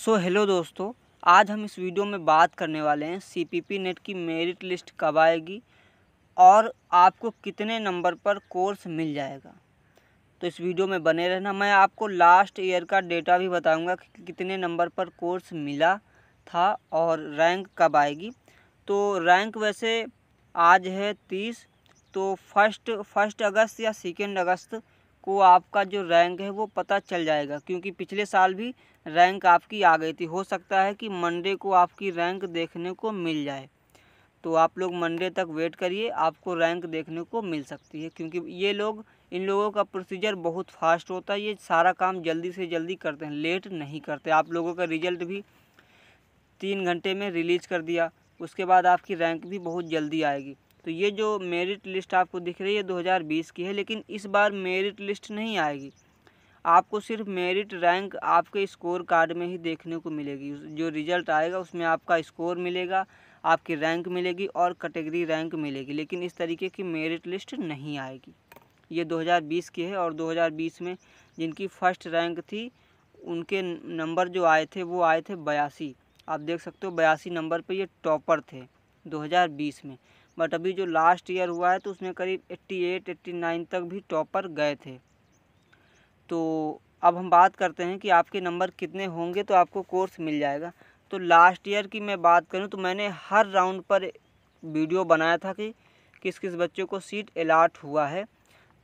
सो so, hello दोस्तों आज हम इस वीडियो में बात करने वाले हैं सीपीपी नेट की मेरिट लिस्ट कब आएगी और आपको कितने नंबर पर कोर्स मिल जाएगा तो इस वीडियो में बने रहना मैं आपको लास्ट ईयर का डेटा भी बताऊंगा कि कितने नंबर पर कोर्स मिला था और रैंक कब आएगी तो रैंक वैसे आज है तीस तो फर्स्ट फर्स्ट अगस्त या सेकेंड अगस्त को आपका जो रैंक है वो पता चल जाएगा क्योंकि पिछले साल भी रैंक आपकी आ गई थी हो सकता है कि मंडे को आपकी रैंक देखने को मिल जाए तो आप लोग मंडे तक वेट करिए आपको रैंक देखने को मिल सकती है क्योंकि ये लोग इन लोगों का प्रोसीजर बहुत फास्ट होता है ये सारा काम जल्दी से जल्दी करते हैं लेट नहीं करते आप लोगों का रिजल्ट भी तीन घंटे में रिलीज कर दिया उसके बाद आपकी रैंक भी बहुत जल्दी आएगी तो ये जो मेरिट लिस्ट आपको दिख रही है 2020 की है लेकिन इस बार मेरिट लिस्ट नहीं आएगी आपको सिर्फ मेरिट रैंक आपके स्कोर कार्ड में ही देखने को मिलेगी जो रिज़ल्ट आएगा उसमें आपका स्कोर मिलेगा आपकी रैंक मिलेगी और कैटेगरी रैंक मिलेगी लेकिन इस तरीके की मेरिट लिस्ट नहीं आएगी ये 2020 की है और 2020 में जिनकी फ़र्स्ट रैंक थी उनके नंबर जो आए थे वो आए थे बयासी आप देख सकते हो बयासी नंबर पर ये टॉपर थे दो में बट अभी जो लास्ट ईयर हुआ है तो उसमें करीब 88, 89 तक भी टॉपर गए थे तो अब हम बात करते हैं कि आपके नंबर कितने होंगे तो आपको कोर्स मिल जाएगा तो लास्ट ईयर की मैं बात करूँ तो मैंने हर राउंड पर वीडियो बनाया था कि किस किस बच्चों को सीट अलाट हुआ है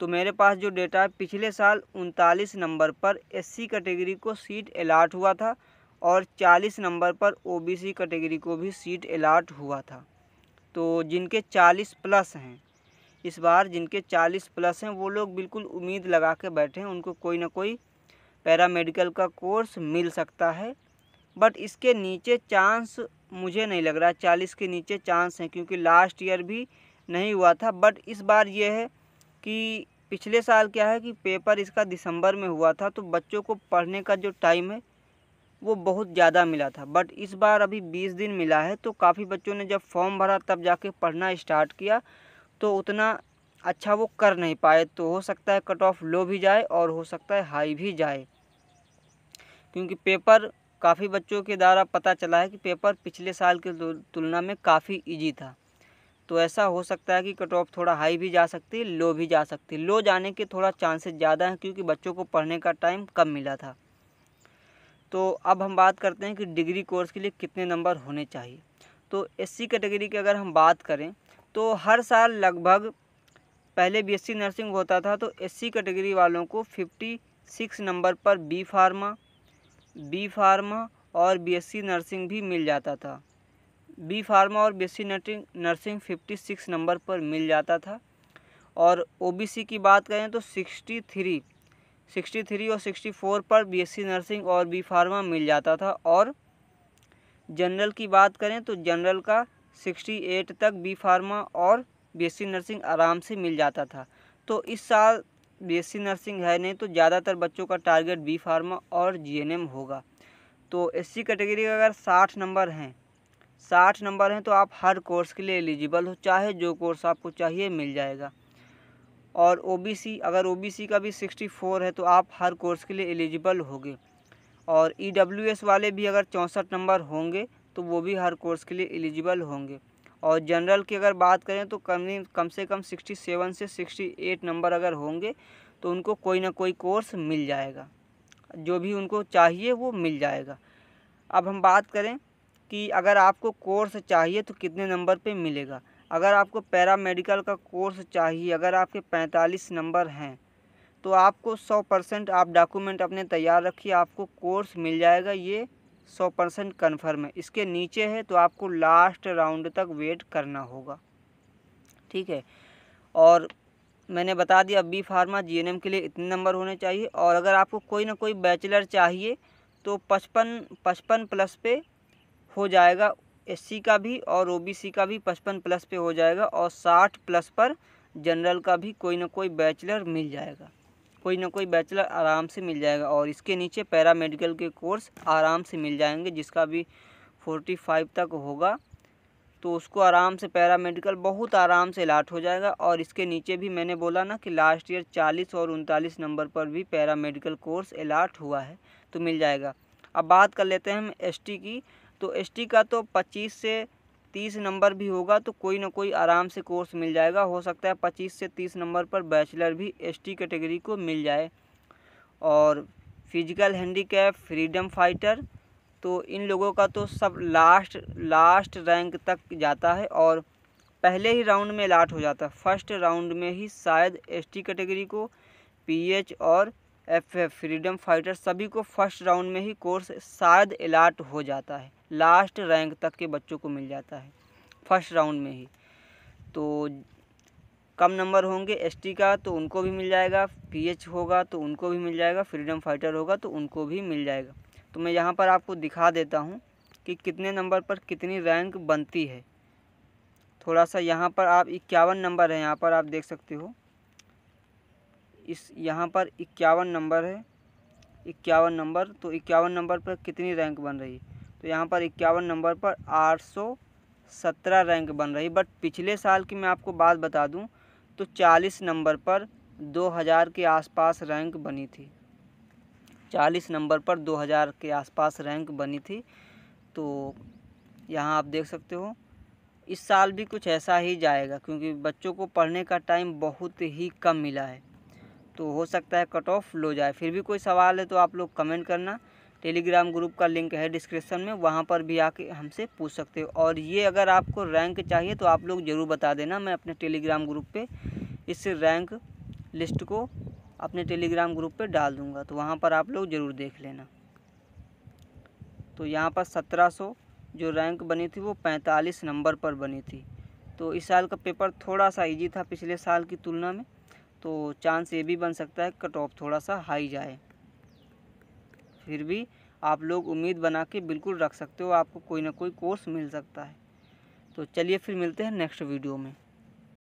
तो मेरे पास जो डेटा है पिछले साल उनतालीस नंबर पर एस कैटेगरी को सीट अलाट हुआ था और 40 नंबर पर ओबीसी कैटेगरी को भी सीट अलाट हुआ था तो जिनके चालीस प्लस हैं इस बार जिनके चालीस प्लस हैं वो लोग बिल्कुल उम्मीद लगा के बैठे हैं उनको कोई ना कोई पैरामेडिकल का कोर्स मिल सकता है बट इसके नीचे चांस मुझे नहीं लग रहा चालीस के नीचे चांस हैं क्योंकि लास्ट ईयर भी नहीं हुआ था बट इस बार ये है कि पिछले साल क्या है कि पेपर इसका दिसंबर में हुआ था तो बच्चों को पढ़ने का जो टाइम है वो बहुत ज़्यादा मिला था बट इस बार अभी बीस दिन मिला है तो काफ़ी बच्चों ने जब फॉर्म भरा तब जाके पढ़ना इस्टार्ट किया तो उतना अच्छा वो कर नहीं पाए तो हो सकता है कट ऑफ लो भी जाए और हो सकता है हाई भी जाए क्योंकि पेपर काफ़ी बच्चों के द्वारा पता चला है कि पेपर पिछले साल की तुलना में काफ़ी इजी था तो ऐसा हो सकता है कि कट ऑफ थोड़ा हाई भी जा सकती लो भी जा सकती लो जाने के थोड़ा चांसेस ज़्यादा हैं क्योंकि बच्चों को पढ़ने का टाइम कम मिला था तो अब हम बात करते हैं कि डिग्री कोर्स के लिए कितने नंबर होने चाहिए तो एससी कैटेगरी की अगर हम बात करें तो हर साल लगभग पहले बीएससी नर्सिंग होता था तो एससी कैटेगरी वालों को फिफ्टी सिक्स नंबर पर बी फार्मा बी फार्मा और बीएससी नर्सिंग भी मिल जाता था बी फार्मा और BSc nursing nursing fifty six number पर मिल जाता था और ओबीसी की बात करें तो सिक्सटी थ्री 63 और 64 पर बीएससी नर्सिंग और बी फार्मा मिल जाता था और जनरल की बात करें तो जनरल का 68 तक बी फार्मा और बीएससी नर्सिंग आराम से मिल जाता था तो इस साल बीएससी नर्सिंग है नहीं तो ज़्यादातर बच्चों का टारगेट बी फार्मा और जीएनएम होगा तो एससी कैटेगरी का अगर साठ नंबर हैं साठ नंबर हैं तो आप हर कोर्स के लिए एलिजिबल हो चाहे जो कोर्स आपको चाहिए मिल जाएगा और ओबीसी अगर ओबीसी का भी सिक्सटी फोर है तो आप हर कोर्स के लिए एलिजिबल होंगे और ईडब्ल्यूएस e वाले भी अगर चौंसठ नंबर होंगे तो वो भी हर कोर्स के लिए एलिजिबल होंगे और जनरल की अगर बात करें तो कम कम से कम सिक्सटी सेवन से सिक्सटी एट नंबर अगर होंगे तो उनको कोई ना कोई कोर्स मिल जाएगा जो भी उनको चाहिए वो मिल जाएगा अब हम बात करें कि अगर आपको कोर्स चाहिए तो कितने नंबर पे मिलेगा अगर आपको पैरा मेडिकल का कोर्स चाहिए अगर आपके 45 नंबर हैं तो आपको 100 परसेंट आप डॉक्यूमेंट अपने तैयार रखिए आपको कोर्स मिल जाएगा ये 100 परसेंट कन्फर्म है इसके नीचे है तो आपको लास्ट राउंड तक वेट करना होगा ठीक है और मैंने बता दिया बी फार्मा जी के लिए इतने नंबर होने चाहिए और अगर आपको कोई ना कोई बैचलर चाहिए तो पचपन पचपन प्लस पे हो जाएगा एससी का भी और ओबीसी का भी पचपन प्लस पे हो जाएगा और साठ प्लस पर जनरल का भी कोई ना कोई बैचलर मिल जाएगा कोई ना कोई बैचलर आराम से मिल जाएगा और इसके नीचे पैरा मेडिकल के कोर्स आराम से मिल जाएंगे जिसका भी फोर्टी फाइव तक होगा तो उसको आराम से पैरा मेडिकल बहुत आराम से लाट हो जाएगा और इसके नीचे भी मैंने बोला ना कि लास्ट ईयर चालीस और उनतालीस नंबर पर भी पैरा मेडिकल कोर्स अलाट हुआ है तो मिल जाएगा अब बात कर लेते हैं हम एस की तो एसटी का तो पच्चीस से तीस नंबर भी होगा तो कोई ना कोई आराम से कोर्स मिल जाएगा हो सकता है पच्चीस से तीस नंबर पर बैचलर भी एसटी कैटेगरी को मिल जाए और फिजिकल हैंडीकैप फ्रीडम फाइटर तो इन लोगों का तो सब लास्ट लास्ट रैंक तक जाता है और पहले ही राउंड में अलाट हो जाता है फर्स्ट राउंड में ही शायद एसटी कैटेगरी को पीएच और एफ फ्रीडम फाइटर सभी को फर्स्ट राउंड में ही कोर्स शायद अलाट हो जाता है लास्ट रैंक तक के बच्चों को मिल जाता है फर्स्ट राउंड में ही तो कम नंबर होंगे एसटी का तो उनको भी मिल जाएगा पीएच होगा तो उनको भी मिल जाएगा फ्रीडम फाइटर होगा तो उनको भी मिल जाएगा तो मैं यहाँ पर आपको दिखा देता हूँ कि कितने नंबर पर कितनी रैंक बनती है थोड़ा सा यहाँ पर आप इक्यावन नंबर है यहाँ पर आप देख सकते हो इस यहाँ पर इक्यावन नंबर है इक्यावन नंबर तो इक्यावन नंबर पर कितनी रैंक बन रही है तो यहाँ पर इक्यावन नंबर पर आठ सौ सत्रह रैंक बन रही बट पिछले साल की मैं आपको बात बता दूँ तो चालीस नंबर पर दो हज़ार के आसपास रैंक बनी थी चालीस नंबर पर दो हज़ार के आसपास रैंक बनी थी तो यहाँ आप देख सकते हो इस साल भी कुछ ऐसा ही जाएगा क्योंकि बच्चों को पढ़ने का टाइम बहुत ही कम मिला है तो हो सकता है कट ऑफ लो जाए फिर भी कोई सवाल है तो आप लोग कमेंट करना टेलीग्राम ग्रुप का लिंक है डिस्क्रिप्शन में वहाँ पर भी आके हमसे पूछ सकते हो और ये अगर आपको रैंक चाहिए तो आप लोग ज़रूर बता देना मैं अपने टेलीग्राम ग्रुप पे इस रैंक लिस्ट को अपने टेलीग्राम ग्रुप पे डाल दूँगा तो वहाँ पर आप लोग ज़रूर देख लेना तो यहाँ पर सत्रह जो रैंक बनी थी वो पैंतालीस नंबर पर बनी थी तो इस साल का पेपर थोड़ा सा ईजी था पिछले साल की तुलना में तो चांस ये भी बन सकता है कट ऑफ थोड़ा सा हाई जाए फिर भी आप लोग उम्मीद बना के बिल्कुल रख सकते हो आपको कोई ना कोई कोर्स मिल सकता है तो चलिए फिर मिलते हैं नेक्स्ट वीडियो में